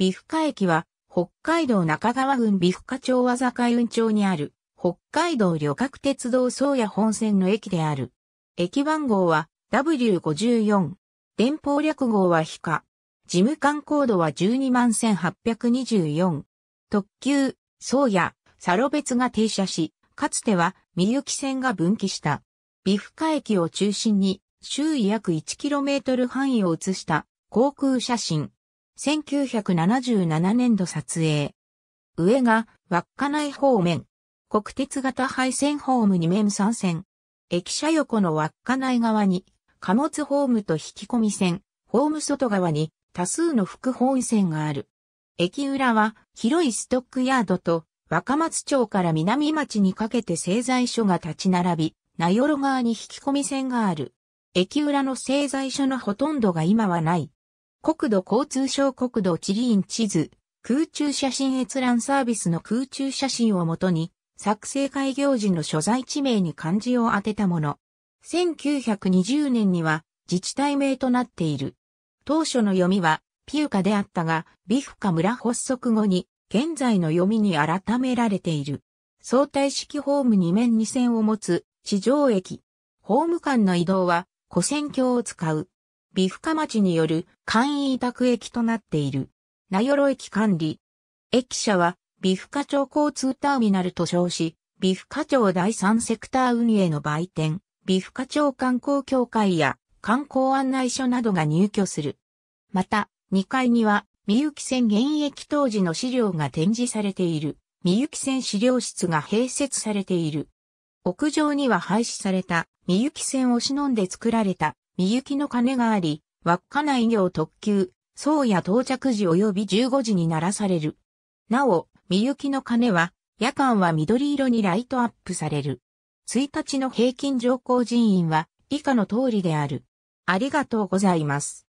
美深駅は、北海道中川郡美深町和坂運町にある、北海道旅客鉄道宗谷本線の駅である。駅番号は W54。電報略号は非下。事務官コードは121,824。特急、宗谷、サロ別が停車し、かつては三行線が分岐した。美深駅を中心に周囲約 1km 範囲を映した航空写真。1977年度撮影。上が稚内方面。国鉄型廃線ホーム2面3線。駅舎横の稚内側に貨物ホームと引き込み線、ホーム外側に多数の副本線がある。駅裏は広いストックヤードと若松町から南町にかけて製材所が立ち並び、名寄側に引き込み線がある。駅裏の製材所のほとんどが今はない。国土交通省国土地理院地図、空中写真閲覧サービスの空中写真をもとに、作成開業時の所在地名に漢字を当てたもの。1920年には自治体名となっている。当初の読みはピューカであったが、ビフカ村発足後に現在の読みに改められている。相対式ホーム2面2線を持つ地上駅。ホーム間の移動は古線橋を使う。美深町による簡易委託駅となっている。名寄駅管理。駅舎は、美深町交通ターミナルと称し、美深町第三セクター運営の売店、美深町観光協会や観光案内所などが入居する。また、2階には、三幸線現役当時の資料が展示されている、三幸線資料室が併設されている。屋上には廃止された、三幸線を忍んで作られたみゆきの鐘があり、稚内行特急、宗谷到着時及び15時に鳴らされる。なお、みゆきの鐘は、夜間は緑色にライトアップされる。1日の平均乗降人員は、以下の通りである。ありがとうございます。